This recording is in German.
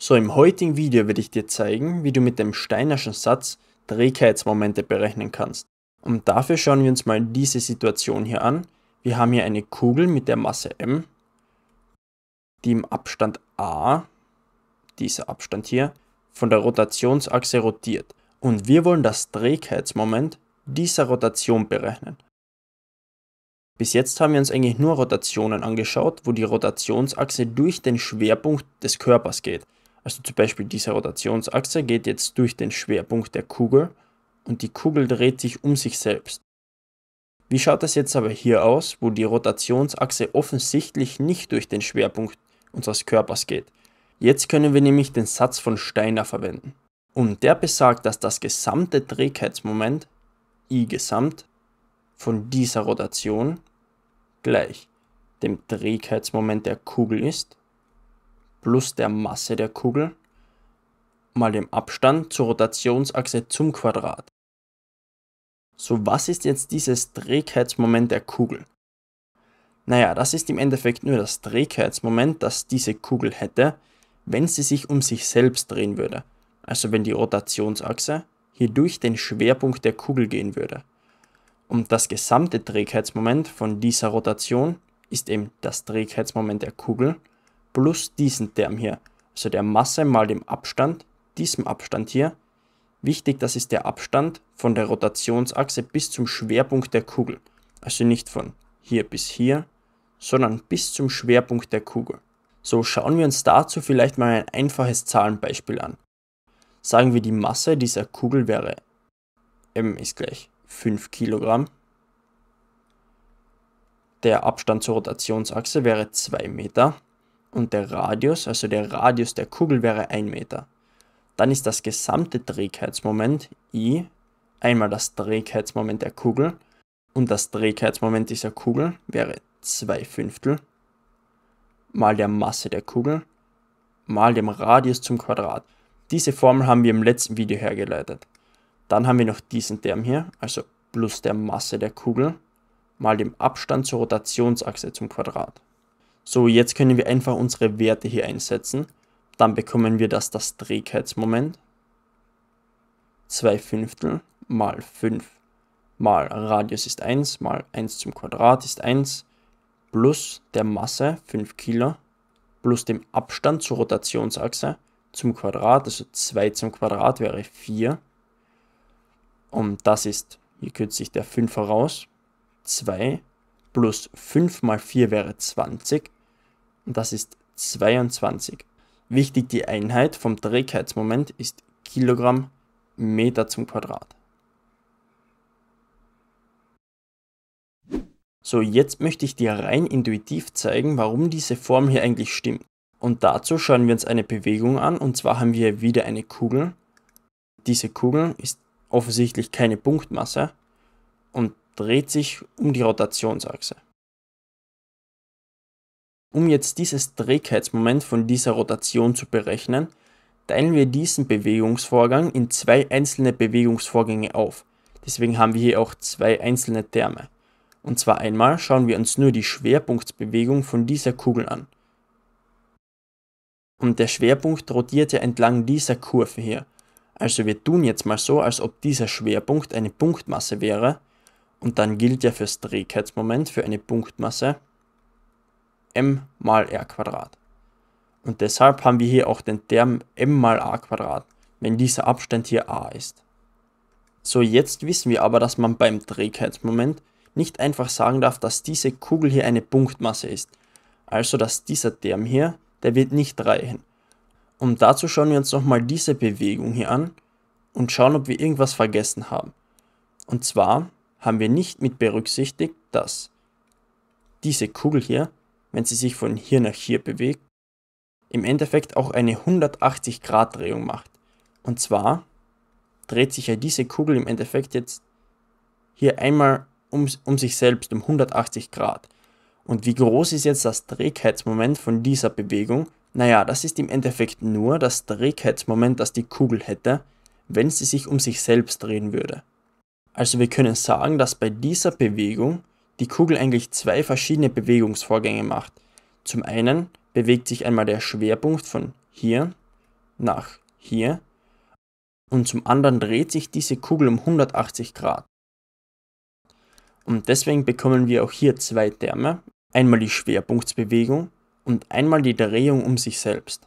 So, im heutigen Video werde ich dir zeigen, wie du mit dem Steinerschen Satz Trägheitsmomente berechnen kannst. Und dafür schauen wir uns mal diese Situation hier an. Wir haben hier eine Kugel mit der Masse m, die im Abstand a, dieser Abstand hier, von der Rotationsachse rotiert. Und wir wollen das Trägheitsmoment dieser Rotation berechnen. Bis jetzt haben wir uns eigentlich nur Rotationen angeschaut, wo die Rotationsachse durch den Schwerpunkt des Körpers geht. Also zum Beispiel diese Rotationsachse geht jetzt durch den Schwerpunkt der Kugel und die Kugel dreht sich um sich selbst. Wie schaut das jetzt aber hier aus, wo die Rotationsachse offensichtlich nicht durch den Schwerpunkt unseres Körpers geht? Jetzt können wir nämlich den Satz von Steiner verwenden. Und der besagt, dass das gesamte Trägheitsmoment I gesamt von dieser Rotation gleich dem Trägheitsmoment der Kugel ist plus der Masse der Kugel mal dem Abstand zur Rotationsachse zum Quadrat. So was ist jetzt dieses Trägheitsmoment der Kugel? Naja, das ist im Endeffekt nur das Trägheitsmoment, das diese Kugel hätte, wenn sie sich um sich selbst drehen würde. Also wenn die Rotationsachse hier durch den Schwerpunkt der Kugel gehen würde. Und das gesamte Trägheitsmoment von dieser Rotation ist eben das Trägheitsmoment der Kugel plus diesen Term hier, also der Masse mal dem Abstand, diesem Abstand hier. Wichtig, das ist der Abstand von der Rotationsachse bis zum Schwerpunkt der Kugel. Also nicht von hier bis hier, sondern bis zum Schwerpunkt der Kugel. So schauen wir uns dazu vielleicht mal ein einfaches Zahlenbeispiel an. Sagen wir, die Masse dieser Kugel wäre m ist gleich 5 Kilogramm. Der Abstand zur Rotationsachse wäre 2 Meter und der Radius, also der Radius der Kugel wäre 1 Meter. Dann ist das gesamte Drehkehrtsmoment I einmal das Drehkehrtsmoment der Kugel und das Drehkehrtsmoment dieser Kugel wäre 2 Fünftel mal der Masse der Kugel mal dem Radius zum Quadrat. Diese Formel haben wir im letzten Video hergeleitet. Dann haben wir noch diesen Term hier, also plus der Masse der Kugel mal dem Abstand zur Rotationsachse zum Quadrat. So, jetzt können wir einfach unsere Werte hier einsetzen. Dann bekommen wir das, das Trägheitsmoment. 2 Fünftel mal 5 mal Radius ist 1 mal 1 zum Quadrat ist 1 plus der Masse 5 Kilo plus dem Abstand zur Rotationsachse zum Quadrat, also 2 zum Quadrat wäre 4. Und das ist, hier kürze ich der 5 heraus, 2 plus 5 mal 4 wäre 20 und das ist 22. Wichtig die Einheit vom Trägheitsmoment ist Kilogramm Meter zum Quadrat. So, jetzt möchte ich dir rein intuitiv zeigen, warum diese Form hier eigentlich stimmt. Und dazu schauen wir uns eine Bewegung an, und zwar haben wir wieder eine Kugel. Diese Kugel ist offensichtlich keine Punktmasse und dreht sich um die Rotationsachse. Um jetzt dieses Trägheitsmoment von dieser Rotation zu berechnen, teilen wir diesen Bewegungsvorgang in zwei einzelne Bewegungsvorgänge auf. Deswegen haben wir hier auch zwei einzelne Terme. Und zwar einmal schauen wir uns nur die Schwerpunktbewegung von dieser Kugel an. Und der Schwerpunkt rotiert ja entlang dieser Kurve hier. Also wir tun jetzt mal so, als ob dieser Schwerpunkt eine Punktmasse wäre. Und dann gilt ja fürs Trägheitsmoment für eine Punktmasse m mal r Quadrat. Und deshalb haben wir hier auch den Term m mal a Quadrat, wenn dieser Abstand hier a ist. So, jetzt wissen wir aber, dass man beim Trägheitsmoment nicht einfach sagen darf, dass diese Kugel hier eine Punktmasse ist. Also, dass dieser Term hier, der wird nicht reichen. Und dazu schauen wir uns nochmal diese Bewegung hier an und schauen, ob wir irgendwas vergessen haben. Und zwar haben wir nicht mit berücksichtigt, dass diese Kugel hier wenn sie sich von hier nach hier bewegt, im Endeffekt auch eine 180-Grad-Drehung macht. Und zwar dreht sich ja diese Kugel im Endeffekt jetzt hier einmal um, um sich selbst um 180 Grad. Und wie groß ist jetzt das Trägheitsmoment von dieser Bewegung? Naja, das ist im Endeffekt nur das Trägheitsmoment, das die Kugel hätte, wenn sie sich um sich selbst drehen würde. Also wir können sagen, dass bei dieser Bewegung die Kugel eigentlich zwei verschiedene Bewegungsvorgänge macht. Zum einen bewegt sich einmal der Schwerpunkt von hier nach hier und zum anderen dreht sich diese Kugel um 180 Grad. Und deswegen bekommen wir auch hier zwei Terme, einmal die Schwerpunktsbewegung und einmal die Drehung um sich selbst.